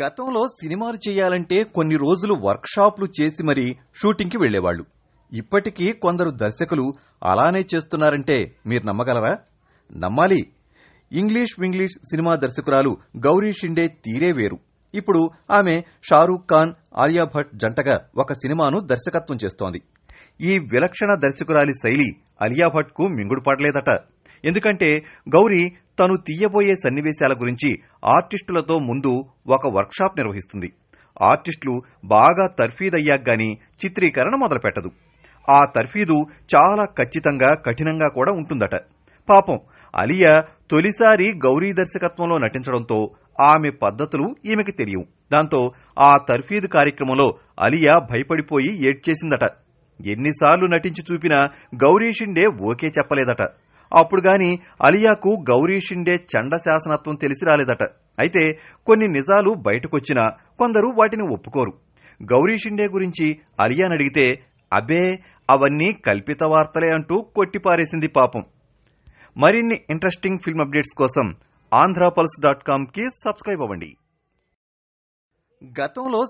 గతంలో సినిమాలు చేయాలంటే కొన్ని రోజులు వర్క్షాప్లు చేసి మరీ షూటింగ్కి వెళ్లేవాళ్లు ఇప్పటికీ కొందరు దర్శకులు అలానే చేస్తున్నారంటే మీరు నమ్మగలరా నమ్మాలి ఇంగ్లీష్ వింగ్లీష్ సినిమా దర్శకురాలు గౌరీ షిండే తీరే వేరు ఇప్పుడు ఆమె షారూఖ్ ఖాన్ ఆలియా భట్ జంటగా ఒక సినిమాను దర్శకత్వం చేస్తోంది ఈ విలక్షణ దర్శకురాలి శైలి అలియా భట్కు మింగుడు పడలేదట ఎందుకంటే గౌరీ తను తీయబోయే సన్నివేశాల గురించి ఆర్టిస్టులతో ముందు ఒక వర్క్షాప్ నిర్వహిస్తుంది ఆర్టిస్టులు బాగా తర్ఫీదయ్యాక గాని చిత్రీకరణ మొదలుపెట్టదు ఆ తర్ఫీదు చాలా ఖచ్చితంగా కఠినంగా కూడా ఉంటుందట పాపం అలియా తొలిసారి గౌరీ దర్శకత్వంలో నటించడంతో ఆమె పద్ధతులు ఈమెకి తెలియవు దాంతో ఆ తర్ఫీదు కార్యక్రమంలో అలియా భయపడిపోయి ఏడ్చేసిందట ఎన్నిసార్లు నటించి చూపినా గౌరీ షిండే ఓకే చెప్పలేదట అప్పుడు గాని అలియాకు గౌరీ షిండే చండ శాసనత్వం తెలిసి రాలేదట అయితే కొన్ని నిజాలు బయటకొచ్చినా కొందరు వాటిని ఒప్పుకోరు గౌరీ షిండే గురించి అలియాను అడిగితే అబే అవన్నీ కల్పిత వార్తలే అంటూ కొట్టిపారేసింది పాపం మరిన్ని ఇంట్రెస్టింగ్ ఫిల్మ్ అప్డేట్స్ కోసం ఆంధ్రాపల్స్ డాట్ కామ్కి సబ్స్క్రైబ్ అవ్వండి గతంలో